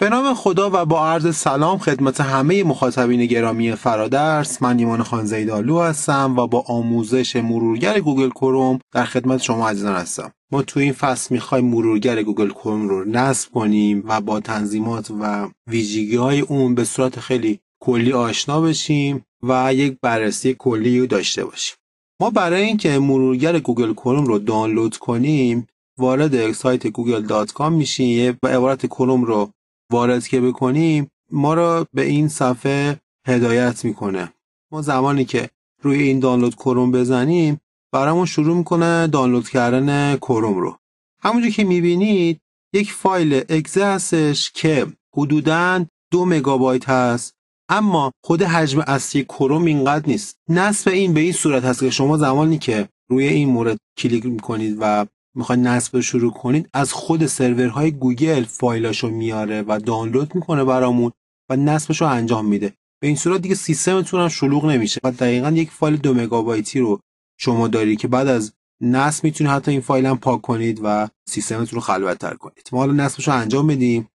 به نام خدا و با عرض سلام خدمت همه مخاطبین گرامی فرادرس من ایمان خان زیدالو هستم و با آموزش مرورگر گوگل کروم در خدمت شما عزیزان هستم ما تو این فصل میخوایم مرورگر گوگل کروم رو نصب کنیم و با تنظیمات و ویژگی های اون به صورت خیلی کلی آشنا بشیم و یک بررسی کلی داشته باشیم ما برای اینکه مرورگر گوگل کروم رو دانلود کنیم وارد سایت گوگل دات کام میشیم و عبارت کروم رو وارد که بکنیم ما را به این صفحه هدایت میکنه ما زمانی که روی این دانلود کروم بزنیم برامون شروع میکنه دانلود کردن کروم رو همونجور که میبینید یک فایل اکزه هستش که حدوداً دو مگابایت هست اما خود حجم اصلی کروم اینقدر نیست نصب این به این صورت هست که شما زمانی که روی این مورد کلیک میکنید و میخواید نصب شروع کنید از خود سرورهای گوگل فایلاشو میاره و دانلود میکنه برامون و نصبش رو انجام میده به این صورت دیگه سیستمتون هم شلوغ نمیشه و دقیقا یک فایل دو مگابایتی رو شما دارید که بعد از نصب میتونید حتی این فایل هم پاک کنید و سیستمتون رو خلوتتر کنید ما حالا نصبش رو انجام بدیم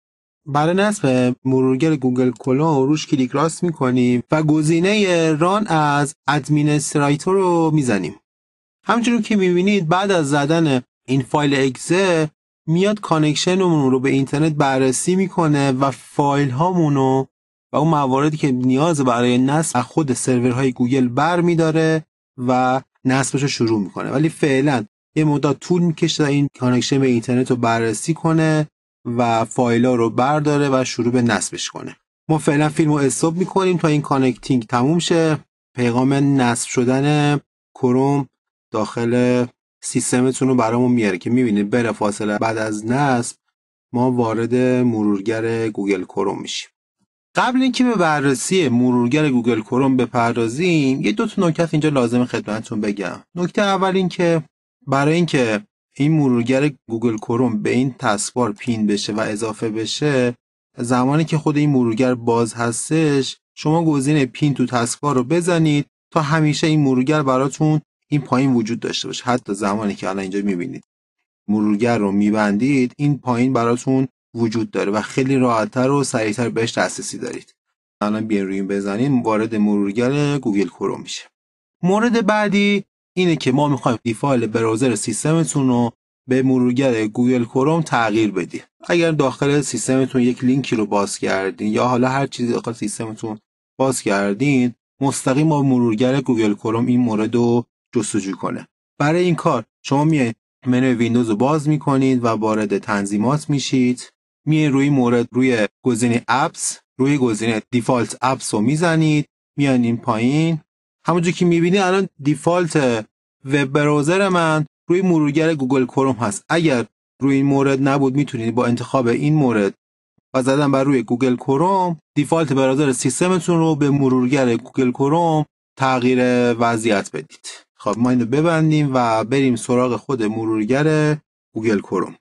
برای نصب مرورگر گوگل کلون روش کلیک راست میکنیم و گزینه ران از ادمینستریتور رو میزنیم همچنون که میبینید بعد از زدن این فایل اکسه میاد کانکشنمون رو به اینترنت بررسی میکنه و فایل هامون و اون مواردی که نیاز برای نصب از خود سرورهای گوگل بر میداره و نصبش رو شروع میکنه ولی فعلا یه مدت طول میکشه این کانکشن به اینترنت رو بررسی کنه و ها رو برداره و شروع به نصبش کنه ما فعلا فیلم رو استوب میکنیم تا این کانکتینگ تموم شه پیغام نصب شدن کروم داخل سیستمتون رو برامون میاره که میبینید فاصله بعد از نصب ما وارد مرورگر گوگل کروم میشیم قبل اینکه به بررسی مرورگر گوگل کروم بپردازیم یه دو تا نکته اینجا لازم خدمتتون بگم نکته اول اینکه برای اینکه این مرورگر گوگل کروم به این تصویر پین بشه و اضافه بشه زمانی که خود این مرورگر باز هستش شما گزینه پین تو تسبار رو بزنید تا همیشه این مرورگر براتون این پایین وجود داشته باشه حتی زمانی که الان اینجا میبینید مرورگر رو میبندید این پایین براتون وجود داره و خیلی راحتتر و سریعتر بهش دسترسی دارید الان بیاین روی این بزنین وارد مرورگر گوگل کروم میشه مورد بعدی اینه که ما میخوایم دیفایل براوزر سیستمتون رو به مرورگر گوگل کروم تغییر بدی اگر داخل سیستمتون یک لینکی رو باز کردین یا حالا هر چیزی داخل سیستمتون باز کردین مستقیم با مرورگر گوگل کروم این مورد رو جستجو کنه برای این کار شما میایید منوی ویندوز رو باز میکنید و وارد تنظیمات میشید می روی مورد روی گزینه اپس روی گزینه دیفالت اپس رو میزنید میان این پایین همونجور که میبینید الان دیفالت وب بروزر من روی مرورگر گوگل کروم هست اگر روی این مورد نبود میتونید با انتخاب این مورد و زدن بر روی گوگل کروم دیفالت براوزر سیستمتون رو به مرورگر گوگل کروم تغییر وضعیت بدید خب ما اینو ببندیم و بریم سراغ خود مرورگر گوگل کروم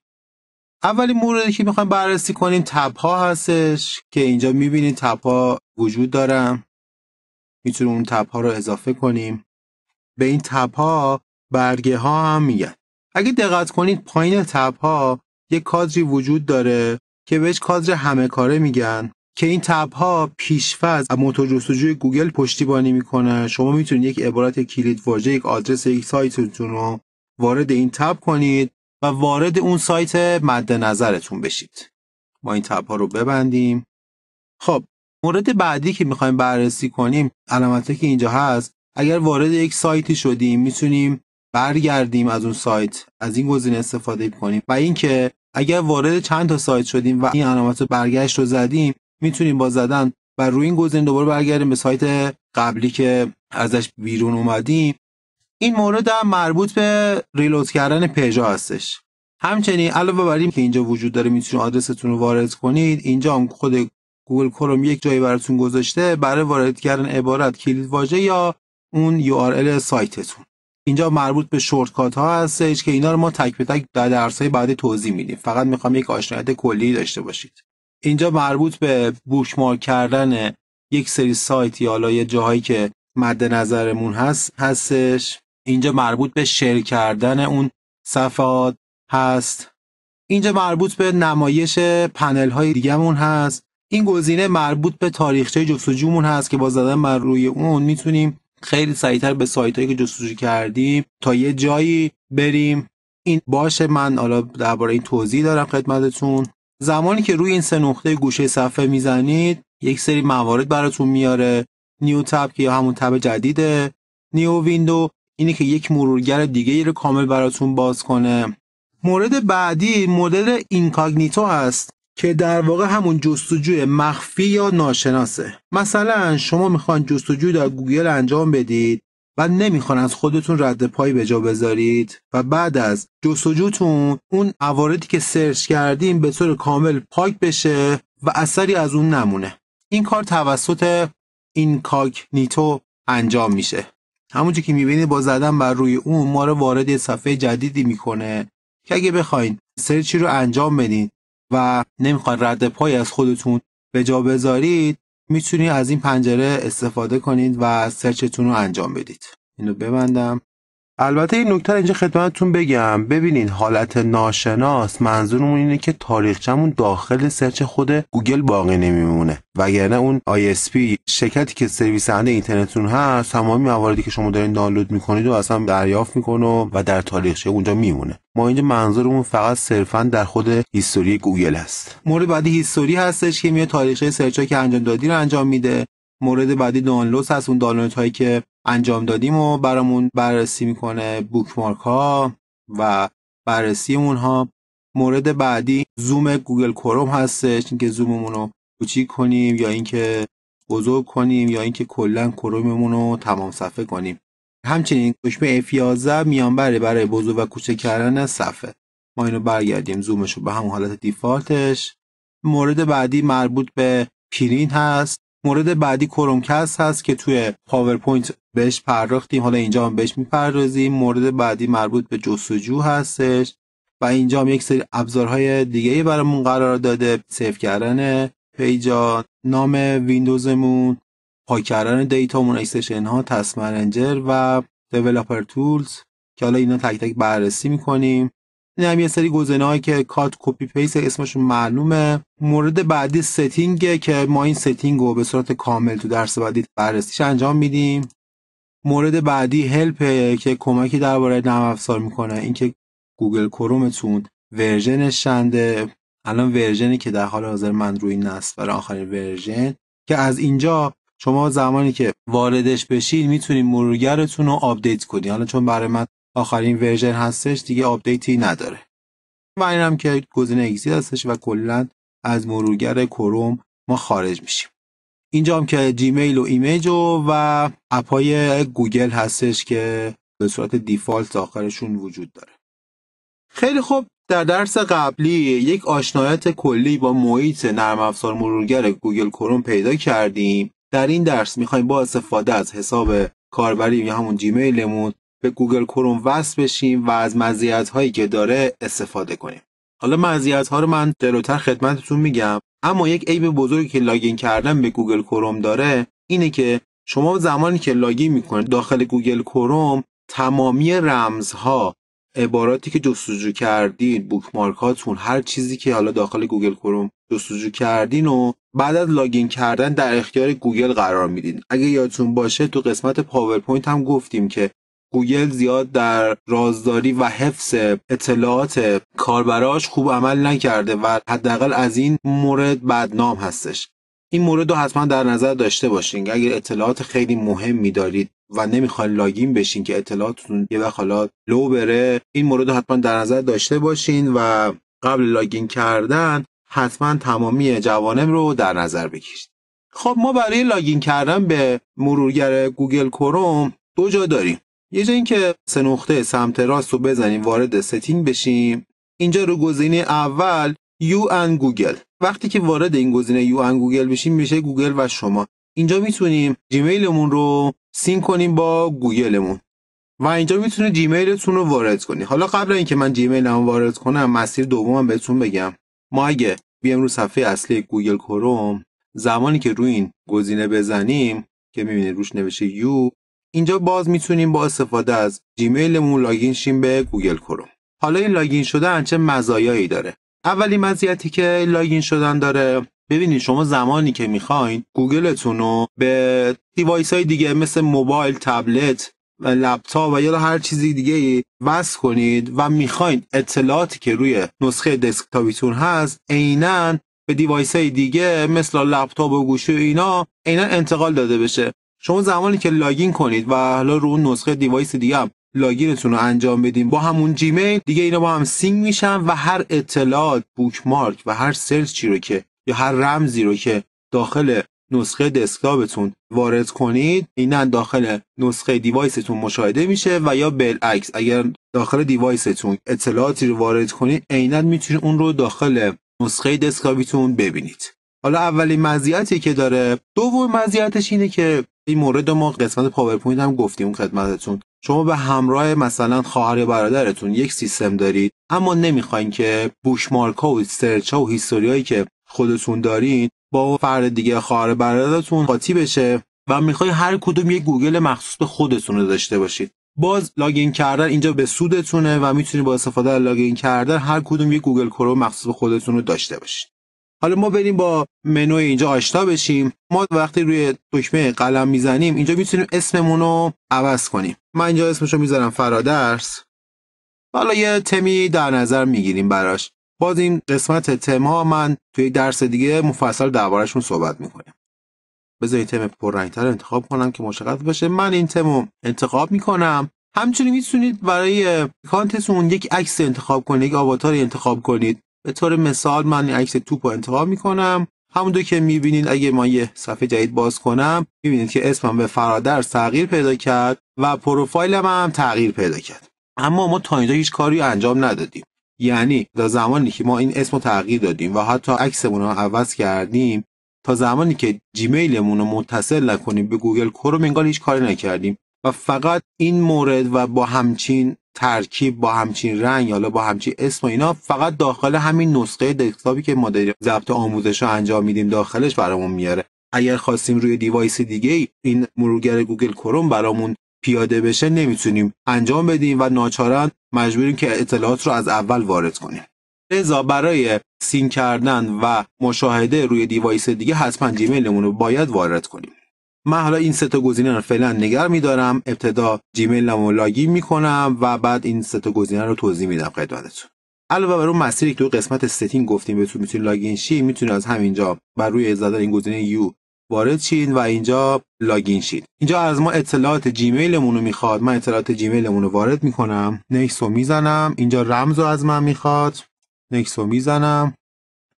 اولین موردی که میخوایم بررسی کنیم تب ها هستش که اینجا میبینید تب ها وجود دارن میتونیم اون تب ها رو اضافه کنیم به این تب ها برگه ها هم میگن اگه دقت کنید پایین تب ها یه کادری وجود داره که بهش کادر همه کاره میگن که این تب ها پیشفرض از موتور جستجوی گوگل پشتیبانی میکنه شما میتونید یک عبارت کلید واژه یک آدرس یک سایتتون رو وارد این تب کنید و وارد اون سایت مد نظرتون بشید ما این تب ها رو ببندیم خب مورد بعدی که میخوایم بررسی کنیم علامتی که اینجا هست اگر وارد یک سایتی شدیم میتونیم برگردیم از اون سایت از این گزینه استفاده کنیم و اینکه اگر وارد چند تا سایت شدیم و این علامت برگشت رو زدیم میتونیم با زدن و روی این گزینه دوباره برگردیم به سایت قبلی که ازش بیرون اومدیم این مورد هم مربوط به ریلود کردن پیجا هستش همچنین علاوه بر که اینجا وجود داره میتونید آدرستون رو وارد کنید اینجا هم خود گوگل کروم یک جایی براتون گذاشته برای وارد کردن عبارت کلید واژه یا اون یو سایتتون اینجا مربوط به شورتکات ها هستش که اینا رو ما تک به تک در درس های بعدی توضیح میدیم فقط میخوام یک آشنایی کلی داشته باشید اینجا مربوط به بوکمارک کردن یک سری سایت یا حالا یه جاهایی که مد نظرمون هست هستش اینجا مربوط به شیر کردن اون صفحات هست اینجا مربوط به نمایش پنل های دیگهمون هست این گزینه مربوط به تاریخچه جستجومون هست که با زدن بر روی اون میتونیم خیلی سریعتر به سایت هایی که جستجو کردیم تا یه جایی بریم این باشه من حالا درباره این توضیح دارم خدمتتون زمانی که روی این سه نقطه گوشه صفحه میزنید یک سری موارد براتون میاره نیو تب که یا همون تب جدیده نیو ویندو اینه که یک مرورگر دیگه ای رو کامل براتون باز کنه مورد بعدی مدل اینکاگنیتو هست که در واقع همون جستجوی مخفی یا ناشناسه مثلا شما میخوان جستجوی در گوگل انجام بدید و نمیخوان از خودتون رد پای به جا بذارید و بعد از جستجوتون اون عواردی که سرچ کردیم به طور کامل پاک بشه و اثری از اون نمونه این کار توسط این کاک انجام میشه همونطور که میبینید با زدن بر روی اون ما رو وارد یه صفحه جدیدی میکنه که اگه بخواین سرچی رو انجام بدین و نمیخواین رد پای از خودتون به جا بذارید میتونید از این پنجره استفاده کنید و سرچتون رو انجام بدید اینو ببندم البته این نکته اینجا خدمتتون بگم ببینید حالت ناشناس منظورمون اینه که تاریخچمون داخل سرچ خود گوگل باقی نمیمونه وگرنه اون ISP شرکتی که سرویس اینترنتون اینترنتتون هست تمام مواردی که شما دارین دانلود میکنید و اصلا دریافت میکنه و در تاریخچه اونجا میمونه ما اینجا منظورمون فقط صرفا در خود هیستوری گوگل هست مورد بعدی هیستوری هستش که میاد تاریخچه سرچ که انجام دادی رو انجام میده مورد بعدی دانلود هست اون دانلود هایی که انجام دادیم و برامون بررسی میکنه بوکمارک ها و بررسی اونها مورد بعدی زوم گوگل کروم هستش اینکه زوممون رو کوچیک کنیم یا اینکه بزرگ کنیم یا اینکه کلا کروممون رو تمام صفحه کنیم همچنین دکمه F11 میانبره برای بزرگ و کوچک کردن صفحه ما اینو برگردیم زومش رو به همون حالت دیفالتش مورد بعدی مربوط به پرینت هست مورد بعدی کرومکست هست که توی پاورپوینت بهش پرداختیم حالا اینجا هم بهش میپردازیم مورد بعدی مربوط به جستجو هستش و اینجا هم یک سری ابزارهای دیگه برامون قرار داده سیف کردن پیجا نام ویندوزمون پاک کردن دیتامون اکسشن ها تسمرنجر و دیولپر تولز که حالا اینا تک تک بررسی میکنیم هم یه سری هایی که کات کپی پیست اسمشون معلومه مورد بعدی ستینگ که ما این ستینگ رو به صورت کامل تو درس بعدی بررسیش انجام میدیم مورد بعدی هلپ که کمکی درباره نرم افزار میکنه اینکه گوگل کرومتون ورژنش چنده الان ورژنی که در حال حاضر من روی نصب برای آخرین ورژن که از اینجا شما زمانی که واردش بشین میتونید مرورگرتون رو آپدیت کنید حالا چون برای من آخرین ورژن هستش دیگه آپدیتی نداره و اینم که گزینه اگزیت هستش و کلا از مرورگر کروم ما خارج میشیم اینجا هم که جیمیل و ایمیج و, و اپای گوگل هستش که به صورت دیفالت آخرشون وجود داره خیلی خوب در درس قبلی یک آشنایت کلی با محیط نرم افزار مرورگر گوگل کروم پیدا کردیم در این درس میخوایم با استفاده از حساب کاربری یا همون جیمیلمون به گوگل کروم وصل بشیم و از مزیت هایی که داره استفاده کنیم حالا مزیت ها رو من جلوتر خدمتتون میگم اما یک عیب بزرگی که لاگین کردن به گوگل کروم داره اینه که شما زمانی که لاگین میکنید داخل گوگل کروم تمامی رمزها عباراتی که جستجو کردین بوکمارک هاتون هر چیزی که حالا داخل گوگل کروم جستجو کردین و بعد از لاگین کردن در اختیار گوگل قرار میدین اگه یادتون باشه تو قسمت پاورپوینت هم گفتیم که گوگل زیاد در رازداری و حفظ اطلاعات کاربراش خوب عمل نکرده و حداقل از این مورد بدنام هستش این مورد رو حتما در نظر داشته باشین اگر اطلاعات خیلی می دارید و نمیخواید لاگین بشین که اطلاعاتتون یه وقت حالا لو بره این مورد رو حتما در نظر داشته باشین و قبل لاگین کردن حتما تمامی جوانب رو در نظر بگیرید خب ما برای لاگین کردن به مرورگر گوگل کروم دو جا داریم یه جایی که سه نقطه سمت راست رو بزنیم وارد ستینگ بشیم اینجا رو گزینه اول یو ان گوگل وقتی که وارد این گزینه یو ان گوگل بشیم میشه گوگل و شما اینجا میتونیم جیمیلمون رو سین کنیم با گوگلمون و اینجا میتونه جیمیلتون رو وارد کنی حالا قبل اینکه من هم وارد کنم مسیر دومم بهتون بگم ما اگه بیام رو صفحه اصلی گوگل کروم زمانی که روی این گزینه بزنیم که میبینید روش نوشته یو اینجا باز میتونیم با استفاده از جیمیلمون لاگین شیم به گوگل کروم حالا این لاگین شدن چه مزایایی داره اولی مزیتی که لاگین شدن داره ببینید شما زمانی که میخواین گوگلتون رو به دیوایس های دیگه مثل موبایل، تبلت و لپتاپ و یا هر چیزی دیگه وصل کنید و میخواین اطلاعاتی که روی نسخه دسکتاپیتون هست عینا به دیوایس های دیگه مثل لپتاپ و گوشی و اینا عینا انتقال داده بشه شما زمانی که لاگین کنید و حالا رو اون نسخه دیوایس دیگه هم لاگینتون رو انجام بدیم با همون جیمیل دیگه اینا با هم سینگ میشن و هر اطلاعات بوکمارک و هر چی رو که یا هر رمزی رو که داخل نسخه دسکتاپتون وارد کنید اینا داخل نسخه دیوایستون مشاهده میشه و یا بالعکس اگر داخل دیوایستون اطلاعاتی رو وارد کنید عینا میتونید اون رو داخل نسخه دسکتاپتون ببینید حالا اولین مزیتی که داره دوم مزیتش اینه که این مورد ما قسمت پاورپوینت هم گفتیم خدمتتون شما به همراه مثلا خواهر یا برادرتون یک سیستم دارید اما نمیخواین که بوشمارک ها و سرچ ها و هیستوریایی که خودتون دارین با فرد دیگه خواهر برادرتون قاطی بشه و میخوای هر کدوم یک گوگل مخصوص به خودتون رو داشته باشید باز لاگین کردن اینجا به سودتونه و میتونید با استفاده از لاگین کردن هر کدوم یک گوگل کروم مخصوص به خودتون رو داشته باشید حالا ما بریم با منوی اینجا آشنا بشیم ما وقتی روی دکمه قلم میزنیم اینجا میتونیم اسممون رو عوض کنیم من اینجا اسمشو میذارم فرادرس حالا یه تمی در نظر میگیریم براش باز این قسمت تم ها من توی درس دیگه مفصل دربارهشون صحبت میکنم بذار تم پررنگتر انتخاب کنم که مشخص بشه من این تم انتخاب میکنم همچنین میتونید برای کانتتون یک عکس انتخاب کنید یک آواتاری انتخاب کنید به طور مثال من عکس توپ رو انتخاب میکنم همونطور که میبینید اگه ما یه صفحه جدید باز کنم میبینید که اسمم به فرادر تغییر پیدا کرد و پروفایلم هم تغییر پیدا کرد اما ما تا اینجا هیچ کاری انجام ندادیم یعنی تا زمانی که ما این اسم رو تغییر دادیم و حتی عکسمون رو عوض کردیم تا زمانی که جیمیلمون رو متصل نکنیم به گوگل کروم انگار هیچ کاری نکردیم و فقط این مورد و با همچین ترکیب با همچین رنگ حالا با همچین اسم و اینا فقط داخل همین نسخه دسکتاپی که ما داریم ضبط آموزش رو انجام میدیم داخلش برامون میاره اگر خواستیم روی دیوایس دیگه این مرورگر گوگل کروم برامون پیاده بشه نمیتونیم انجام بدیم و ناچارن مجبوریم که اطلاعات رو از اول وارد کنیم رضا برای سین کردن و مشاهده روی دیوایس دیگه حتما جیمیلمون رو باید وارد کنیم من حالا این سه تا گزینه رو فعلا نگر میدارم ابتدا جیمیل رو لاگین میکنم و بعد این سه تا گزینه رو توضیح میدم خدمتتون علاوه بر اون مسیری که تو قسمت ستینگ گفتیم بهتون میتونی لاگین شی میتونید از همینجا بر روی زدن این گزینه یو وارد شید و اینجا لاگین شید اینجا از ما اطلاعات جیمیلمون رو میخواد من اطلاعات جیمیلمون رو وارد میکنم نکس رو میزنم اینجا رمز از من میخواد نکس میزنم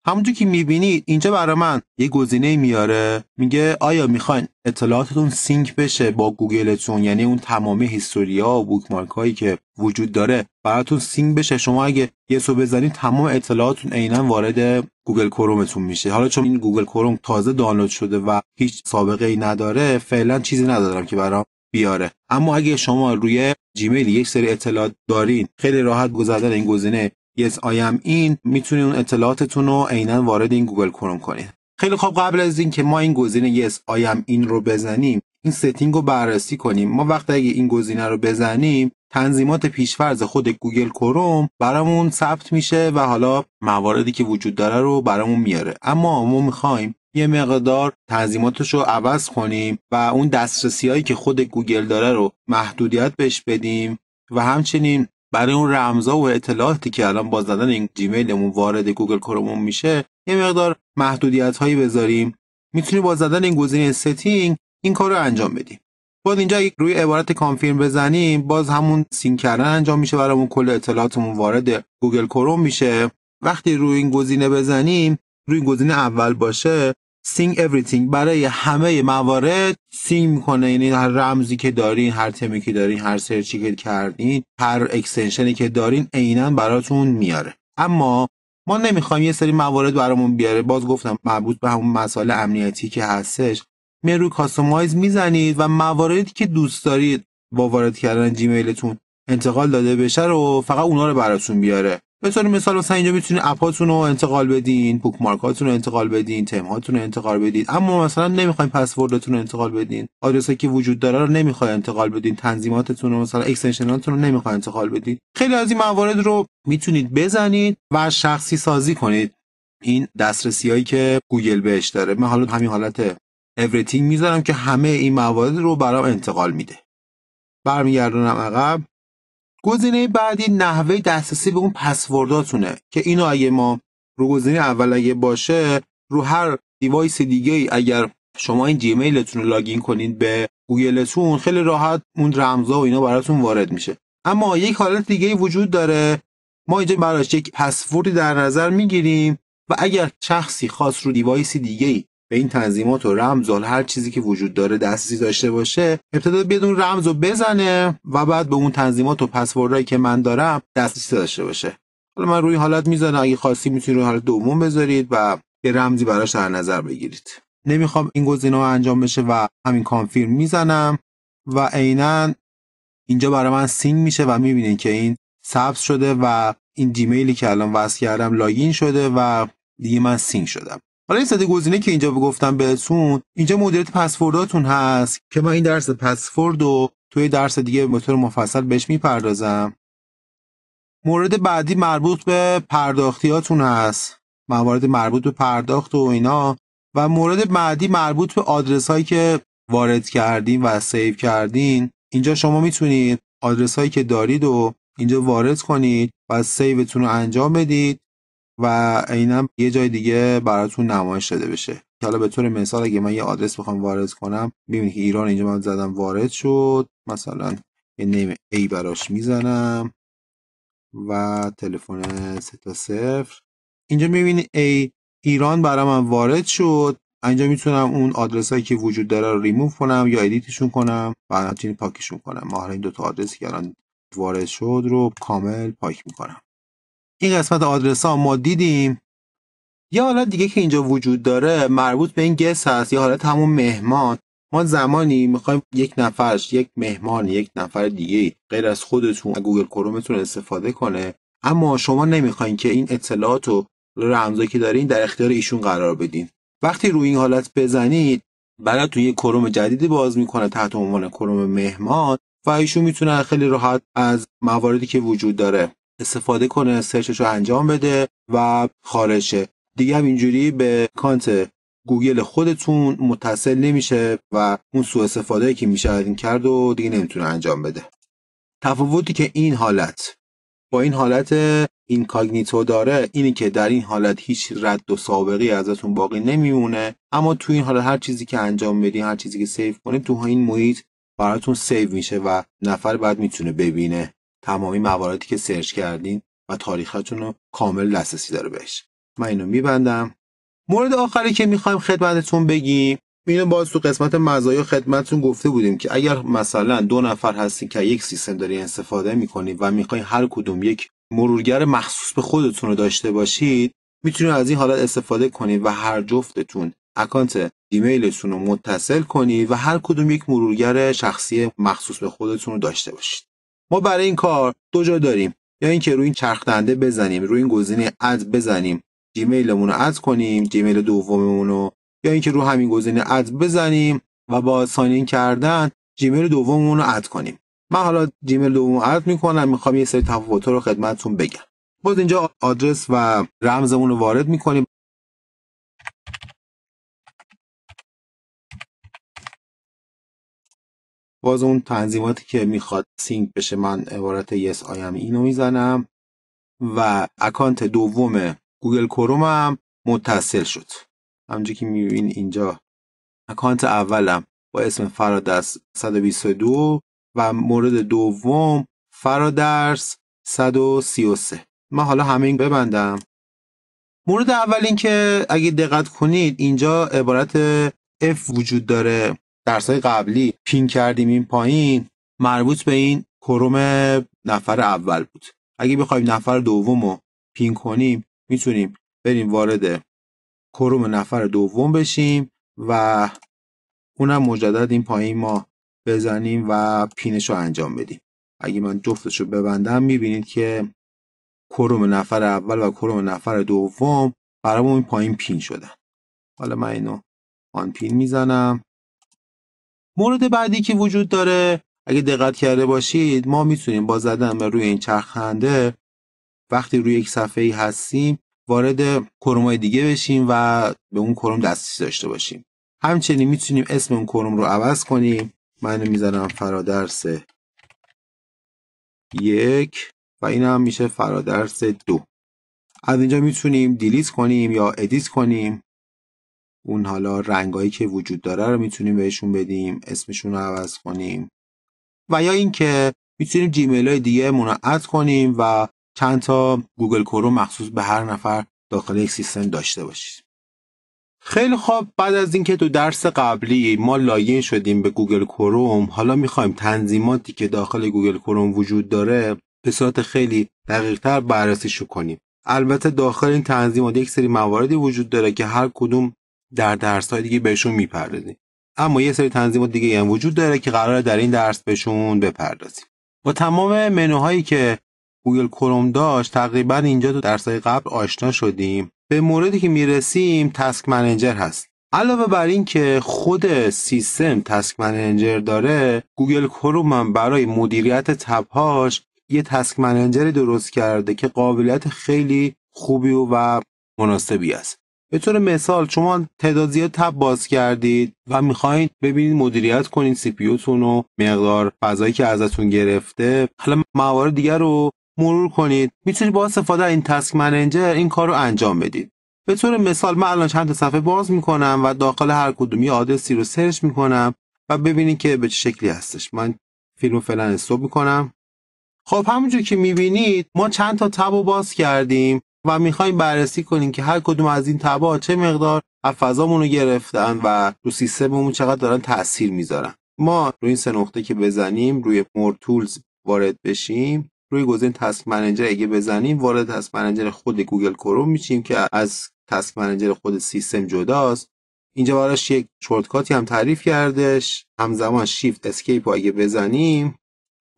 همونطور که میبینید اینجا برای من یه گزینه میاره میگه آیا میخواین اطلاعاتتون سینک بشه با گوگلتون یعنی اون تمامی هیستوریا و بوکمارک هایی که وجود داره براتون سینک بشه شما اگه یه سو بزنید تمام اطلاعاتتون عینا وارد گوگل کرومتون میشه حالا چون این گوگل کروم تازه دانلود شده و هیچ سابقه ای نداره فعلا چیزی ندارم که برام بیاره اما اگه شما روی جیمیل یک سری اطلاعات دارین خیلی راحت گذردن این گزینه yes I am in میتونید اون اطلاعاتتون رو عینا وارد این گوگل کروم کنید خیلی خوب قبل از اینکه ما این گزینه yes I am in رو بزنیم این ستینگ رو بررسی کنیم ما وقتی اگه این گزینه رو بزنیم تنظیمات پیشفرز خود گوگل کروم برامون ثبت میشه و حالا مواردی که وجود داره رو برامون میاره اما ما میخوایم یه مقدار تنظیماتش رو عوض کنیم و اون دسترسی هایی که خود گوگل داره رو محدودیت بهش بدیم و همچنین برای اون رمزا و اطلاعاتی که الان با زدن این جیمیلمون وارد گوگل کرومون میشه یه مقدار محدودیت هایی بذاریم میتونی با زدن این گزینه ستینگ این کار رو انجام بدیم باز اینجا یک روی عبارت کانفیرم بزنیم باز همون سین کردن انجام میشه برامون کل اطلاعاتمون وارد گوگل کروم میشه وقتی روی این گزینه بزنیم روی گزینه اول باشه سینگ everything برای همه موارد سینگ میکنه یعنی هر رمزی که دارین هر تمی که دارین هر سرچی که کردین هر اکستنشنی که دارین عینا براتون میاره اما ما نمیخوایم یه سری موارد برامون بیاره باز گفتم مربوط به همون مسائل امنیتی که هستش می روی کاستومایز میزنید و مواردی که دوست دارید با وارد کردن جیمیلتون انتقال داده بشه رو فقط اونا رو براتون بیاره طور مثال مثلا اینجا میتونید اپاتون رو انتقال بدین بوک هاتون رو انتقال بدین تم هاتون رو انتقال بدین اما مثلا نمیخواین پسوردتون رو انتقال بدین آدرسی که وجود داره رو نمیخواید انتقال بدین تنظیماتتون رو مثلا اکستنشناتون رو نمیخواین انتقال بدین خیلی از این موارد رو میتونید بزنید و شخصی سازی کنید این دسترسی هایی که گوگل بهش داره من حالا همین حالت اوریتینگ میذارم که همه این موارد رو برام انتقال میده برمیگردونم عقب گزینه بعدی نحوه دسترسی به اون پسورداتونه که اینو اگه ما رو گزینه اول اگه باشه رو هر دیوایس دیگه ای اگر شما این جیمیلتون رو لاگین کنید به گوگلتون خیلی راحت اون رمزا و اینا براتون وارد میشه اما یک حالت دیگه ای وجود داره ما اینجا براش یک پسوردی در نظر میگیریم و اگر شخصی خاص رو دیوایس دیگه ای به این تنظیمات و رمز و هر چیزی که وجود داره دسترسی داشته باشه ابتدا اون رمز رو بزنه و بعد به اون تنظیمات و پسوردهایی که من دارم دسترسی داشته باشه حالا من روی حالت میزنم اگه خواستی میتونید روی حالت دوم بذارید و یه رمزی براش در نظر بگیرید نمیخوام این گزینه انجام بشه و همین کانفیرم میزنم و عینا اینجا برای من سینگ میشه و میبینید که این سبز شده و این جیمیلی که الان وصل کردم لاگین شده و دیگه من سینگ شدم حالا این سه گزینه که اینجا گفتم بهتون اینجا مدیریت پسورداتون هست که ما این درس پسورد رو توی درس دیگه به طور مفصل بهش میپردازم مورد بعدی مربوط به پرداختیاتون هست موارد مربوط به پرداخت و اینا و مورد بعدی مربوط به آدرس هایی که وارد کردین و سیو کردین اینجا شما میتونید آدرس هایی که دارید و اینجا وارد کنید و سیوتون رو انجام بدید و اینم یه جای دیگه براتون نمایش داده بشه حالا به طور مثال اگه من یه آدرس بخوام وارد کنم ببینید که ایران اینجا من زدم وارد شد مثلا یه نیم A براش میزنم و تلفن 3 تا 0 اینجا میبینید ای ایران برای من وارد شد اینجا میتونم اون آدرس هایی که وجود داره رو ریموو کنم یا ادیتشون کنم و همچنین پاکشون کنم ما این دوتا آدرسی که الان وارد شد رو کامل پاک میکنم این قسمت آدرس ها ما دیدیم یه حالت دیگه که اینجا وجود داره مربوط به این گس هست یه حالت همون مهمان ما زمانی میخوایم یک نفرش یک مهمان یک نفر دیگه غیر از خودتون گوگل کرومتون استفاده کنه اما شما نمیخواین که این اطلاعات و رمزایی که دارین در اختیار ایشون قرار بدین وقتی روی این حالت بزنید براتون یه کروم جدیدی باز میکنه تحت عنوان کروم مهمان و ایشون خیلی راحت از مواردی که وجود داره استفاده کنه سرچش رو انجام بده و خارشه دیگه هم اینجوری به کانت گوگل خودتون متصل نمیشه و اون سو استفاده که میشه این کرد و دیگه نمیتونه انجام بده تفاوتی که این حالت با این حالت اینکاگنیتو داره اینی که در این حالت هیچ رد و سابقی ازتون باقی نمیمونه اما تو این حالت هر چیزی که انجام بدین هر چیزی که سیو کنید تو این محیط براتون سیو میشه و نفر بعد میتونه ببینه تمامی مواردی که سرچ کردین و تاریختون رو کامل دسترسی داره بهش من اینو میبندم مورد آخری که میخوایم خدمتتون بگیم اینو باز تو قسمت مزایا خدمتتون گفته بودیم که اگر مثلا دو نفر هستین که یک سیستم دارین استفاده میکنید و میخواین هر کدوم یک مرورگر مخصوص به خودتون رو داشته باشید میتونید از این حالت استفاده کنید و هر جفتتون اکانت ایمیلتون رو متصل کنید و هر کدوم یک مرورگر شخصی مخصوص به خودتون رو داشته باشید ما برای این کار دو جا داریم یا اینکه روی این چرخ بزنیم روی این گزینه اد بزنیم جیمیلمون رو اد کنیم جیمیل دوممون رو یا اینکه رو همین گزینه اد بزنیم و با ساین کردن جیمیل دوممون رو اد کنیم من حالا جیمیل دوم اد میکنم میخوام یه سری تفاوت‌ها رو خدمتتون بگم باز اینجا آدرس و رمزمون رو وارد میکنیم باز اون تنظیماتی که میخواد سینک بشه من عبارت یس I am اینو میزنم و اکانت دوم گوگل کرومم متصل شد همونجوری که میبین اینجا اکانت اولم با اسم فرادرس 122 و مورد دوم فرادرس 133 من حالا همه این ببندم مورد اول اینکه که اگه دقت کنید اینجا عبارت F وجود داره درسای قبلی پین کردیم این پایین مربوط به این کروم نفر اول بود اگه بخوایم نفر دوم رو پین کنیم میتونیم بریم وارد کروم نفر دوم بشیم و اونم مجدد این پایین ما بزنیم و پینش رو انجام بدیم اگه من جفتش رو ببندم میبینید که کروم نفر اول و کروم نفر دوم برامون این پایین پین شدن حالا من اینو آن پین میزنم مورد بعدی که وجود داره اگه دقت کرده باشید ما میتونیم با زدن به روی این چرخنده وقتی روی یک صفحه ای هستیم وارد های دیگه بشیم و به اون کروم دسترسی داشته باشیم همچنین میتونیم اسم اون کروم رو عوض کنیم من میذارم فرادرس یک و این هم میشه فرادرس دو از اینجا میتونیم دیلیت کنیم یا ادیت کنیم اون حالا رنگایی که وجود داره رو میتونیم بهشون بدیم اسمشون رو عوض کنیم و یا اینکه میتونیم جیمیل های دیگه منعت کنیم و چند تا گوگل کروم مخصوص به هر نفر داخل یک سیستم داشته باشید خیلی خوب بعد از اینکه تو درس قبلی ما لاگین شدیم به گوگل کروم حالا میخوایم تنظیماتی که داخل گوگل کروم وجود داره به صورت خیلی دقیقتر بررسیشو کنیم البته داخل این تنظیمات یک سری مواردی وجود داره که هر کدوم در درس های دیگه بهشون میپردازیم اما یه سری تنظیمات دیگه هم وجود داره که قراره در این درس بهشون بپردازیم با تمام منوهایی که گوگل کروم داشت تقریبا اینجا تو درس های قبل آشنا شدیم به موردی که میرسیم تسک منیجر هست علاوه بر اینکه خود سیستم تسک منیجر داره گوگل کروم هم برای مدیریت تبهاش یه تسک منیجر درست کرده که قابلیت خیلی خوبی و مناسبی است به طور مثال شما تعداد زیاد تب باز کردید و میخواین ببینید مدیریت کنید سی تون و مقدار فضایی که ازتون گرفته حالا موارد دیگر رو مرور کنید میتونید با استفاده این تسک منیجر این کار رو انجام بدید به طور مثال من الان چند تا صفحه باز میکنم و داخل هر کدومی آدرسی رو سرچ میکنم و ببینید که به چه شکلی هستش من فیلم فلان استوب میکنم خب همونجور که میبینید ما چند تا تب باز کردیم و میخوایم بررسی کنیم که هر کدوم از این تبا چه مقدار از فضامون رو گرفتن و رو سیستممون چقدر دارن تاثیر میذارن ما روی این سه نقطه که بزنیم روی مور تولز وارد بشیم روی گزین تسک منیجر اگه بزنیم وارد تسک منیجر خود گوگل کروم میشیم که از تسک منیجر خود سیستم جداست اینجا براش یک شورتکاتی هم تعریف کردش همزمان شیفت اسکیپ اگه بزنیم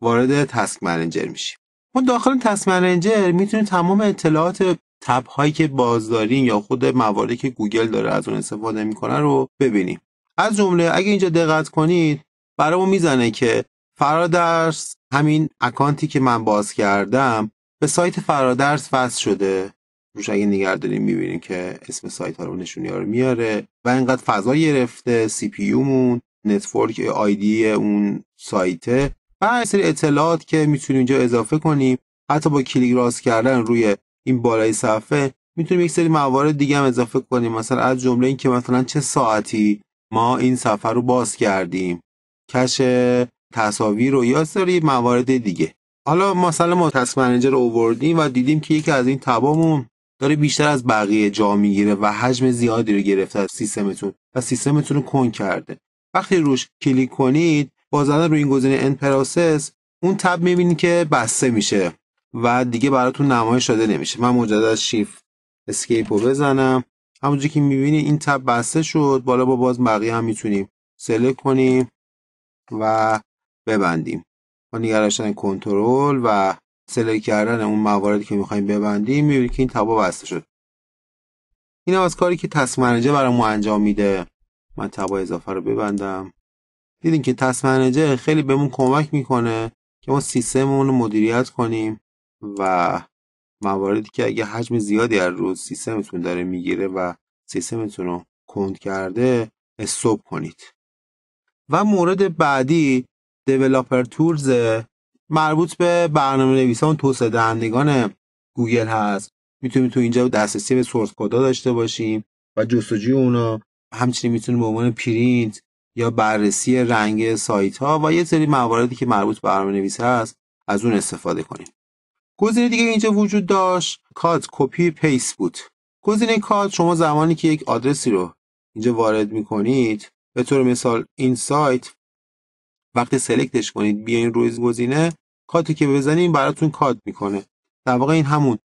وارد تسک منیجر میشیم و داخل تست رنجر میتونید تمام اطلاعات تب هایی که بازدارین یا خود مواردی که گوگل داره از اون استفاده میکنه رو ببینیم از جمله اگه اینجا دقت کنید برامو میزنه که فرادرس همین اکانتی که من باز کردم به سایت فرادرس وصل شده روش اگه نگه داریم میبینیم که اسم سایت ها رو نشونی رو میاره و اینقدر فضا گرفته سی پی مون نتورک آیدی اون سایته و هر سری اطلاعات که میتونیم اینجا اضافه کنیم حتی با کلیک راست کردن روی این بالای صفحه میتونیم یک سری موارد دیگه هم اضافه کنیم مثلا از جمله این که مثلا چه ساعتی ما این صفحه رو باز کردیم کش تصاویر رو یا سری موارد دیگه حالا مثلا ما تسک منیجر رو اووردیم و دیدیم که یکی از این تبامون داره بیشتر از بقیه جا میگیره و حجم زیادی رو گرفته از سیستمتون و سیستمتون رو کن کرده وقتی روش کلیک کنید با زدن روی این گزینه ان پروسس اون تب میبینی که بسته میشه و دیگه براتون نمایش شده نمیشه من مجدد شیفت اسکیپ رو بزنم همونجوری که میبینی این تب بسته شد بالا با باز بقیه هم میتونیم سلکت کنیم و ببندیم با نگرشتن کنترل و سلک کردن اون مواردی که میخوایم ببندیم میبینی که این تبا بسته شد این از کاری که تصمیم برای ما انجام میده من تبا اضافه رو ببندم دیدین که تصمیم منیجر خیلی بهمون کمک میکنه که ما سیستممون رو مدیریت کنیم و مواردی که اگه حجم زیادی از روز سیستمتون داره میگیره و سیستمتون رو کند کرده استوب کنید و مورد بعدی دیولاپر تورز مربوط به برنامه نویسان توسعه دهندگان گوگل هست میتونیم تو اینجا دسترسی به سورس کدا داشته باشیم و جستجوی اونا همچنین میتونیم به عنوان پرینت یا بررسی رنگ سایت ها و یه سری مواردی که مربوط به برنامه نویس هست از اون استفاده کنیم گزینه دیگه اینجا وجود داشت کات کپی پیس بود گزینه کات شما زمانی که یک آدرسی رو اینجا وارد میکنید به طور مثال این سایت وقتی سلکتش کنید بیاین روی گزینه کاتی که بزنیم براتون کات میکنه در واقع این همون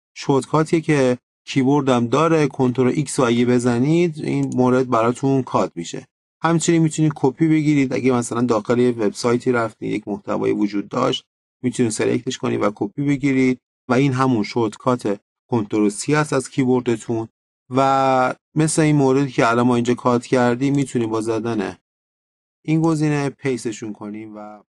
کاتیه که کیبوردم داره کنترل ایکس و اگه بزنید این مورد براتون کات میشه همچنین میتونید کپی بگیرید اگه مثلا داخل یه وبسایتی رفتید یک محتوای وجود داشت میتونید سلکتش کنید و کپی بگیرید و این همون شورتکات کنترل سی هست از کیبوردتون و مثل این مورد که الان ما اینجا کات کردیم میتونیم با زدن این گزینه پیستشون کنیم و